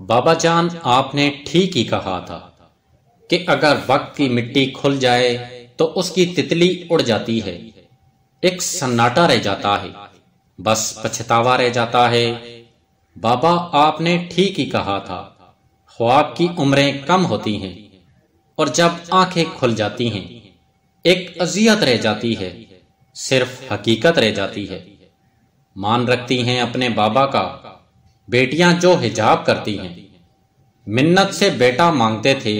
बाबा जान आपने ठीक ही कहा था कि अगर वक्त की मिट्टी खुल जाए तो उसकी तितली उड़ जाती है एक सन्नाटा रह जाता है बस पछतावा रह जाता है बाबा आपने ठीक ही कहा था ख्वाब की उम्रें कम होती हैं और जब आंखें खुल जाती हैं एक अजियत रह जाती है सिर्फ हकीकत रह जाती है मान रखती हैं अपने बाबा का बेटियां जो हिजाब करती हैं मिन्नत से बेटा मांगते थे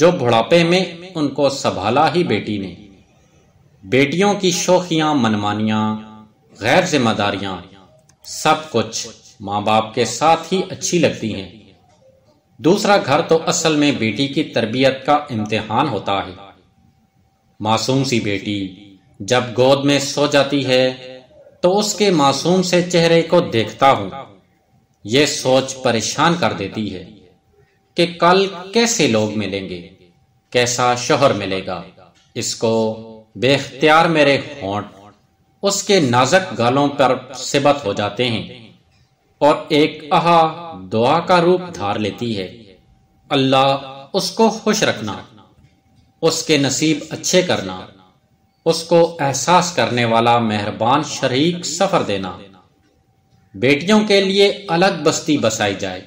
जो बुढ़ापे में उनको संभाला ही बेटी ने बेटियों की शोखियां मनमानियां गैर जिम्मेदारियां सब कुछ माँ बाप के साथ ही अच्छी लगती हैं दूसरा घर तो असल में बेटी की तरबियत का इम्तिहान होता है मासूम सी बेटी जब गोद में सो जाती है तो उसके मासूम से चेहरे को देखता हूँ ये सोच परेशान कर देती है कि कल कैसे लोग मिलेंगे कैसा शोहर मिलेगा इसको बेख्तियार मेरे होंठ उसके नाजक गालों पर सिबत हो जाते हैं और एक आहा दुआ का रूप धार लेती है अल्लाह उसको खुश रखना उसके नसीब अच्छे करना उसको एहसास करने वाला मेहरबान शरीक सफर देना बेटियों के लिए अलग बस्ती बसाई जाए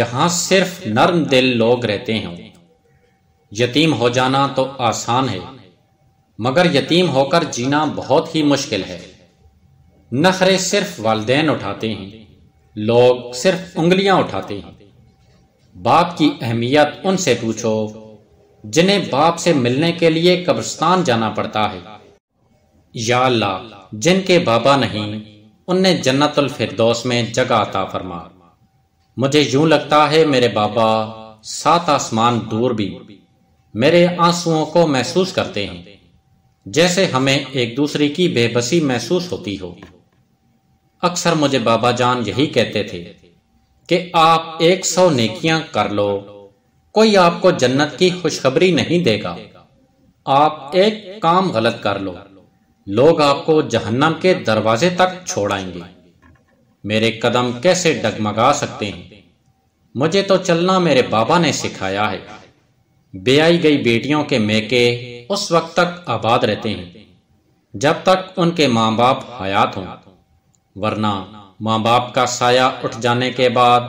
जहां सिर्फ नर्म दिल लोग रहते हों यतीम हो जाना तो आसान है मगर यतीम होकर जीना बहुत ही मुश्किल है नखरे सिर्फ वालदेन उठाते हैं लोग सिर्फ उंगलियां उठाते हैं बाप की अहमियत उनसे पूछो जिन्हें बाप से मिलने के लिए कब्रिस्तान जाना पड़ता है या अल्लाह जिनके बाबा नहीं उन्हें जन्नतुल फिरदौस में जगह अता फरमा मुझे यूं लगता है मेरे बाबा सात आसमान दूर भी मेरे आंसुओं को महसूस करते हैं जैसे हमें एक दूसरे की बेबसी महसूस होती हो अक्सर मुझे बाबा जान यही कहते थे कि आप एक सौ नेकियां कर लो कोई आपको जन्नत की खुशखबरी नहीं देगा आप एक काम गलत कर लो लोग आपको जहन्नम के दरवाजे तक छोड़ाएंगे मेरे कदम कैसे डगमगा सकते हैं मुझे तो चलना मेरे बाबा ने सिखाया है ब्याई गई बेटियों के मेके उस वक्त तक आबाद रहते हैं जब तक उनके माँ बाप हयात हों वरना माँ बाप का साया उठ जाने के बाद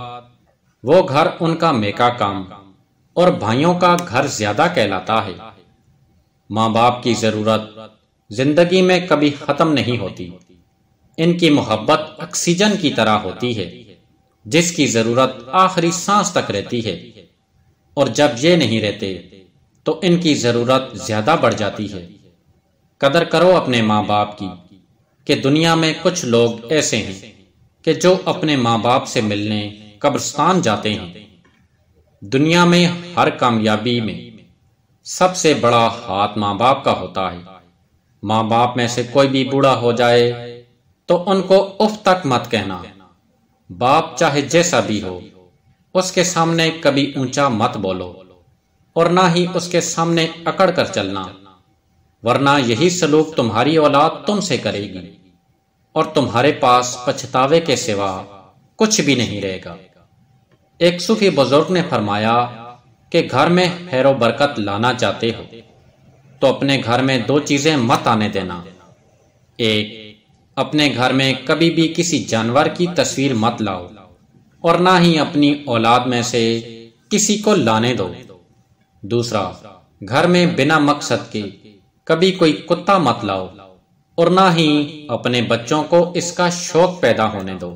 वो घर उनका मेका काम और भाइयों का घर ज्यादा कहलाता है माँ बाप की जरूरत जिंदगी में कभी ख़त्म नहीं होती इनकी मोहब्बत ऑक्सीजन की तरह होती है जिसकी ज़रूरत आखिरी सांस तक रहती है और जब ये नहीं रहते तो इनकी ज़रूरत ज़्यादा बढ़ जाती है कदर करो अपने माँ बाप की कि दुनिया में कुछ लोग ऐसे हैं कि जो अपने माँ बाप से मिलने कब्रस्तान जाते हैं दुनिया में हर कामयाबी में सबसे बड़ा हाथ माँ बाप का होता है माँ बाप में से कोई भी बूढ़ा हो जाए तो उनको उफ तक मत कहना बाप चाहे जैसा भी हो उसके सामने कभी ऊंचा मत बोलो और ना ही उसके सामने अकड़ कर चलना वरना यही सलूक तुम्हारी औलाद तुमसे करेगी और तुम्हारे पास पछतावे के सिवा कुछ भी नहीं रहेगा एक सूफी बुजुर्ग ने फरमाया कि घर में हैरो बरकत लाना चाहते हो तो अपने घर में दो चीजें मत आने देना एक अपने घर में कभी भी किसी जानवर की तस्वीर मत लाओ और ना ही अपनी औलाद में से किसी को लाने दो दूसरा घर में बिना मकसद के कभी कोई कुत्ता मत लाओ और ना ही अपने बच्चों को इसका शौक पैदा होने दो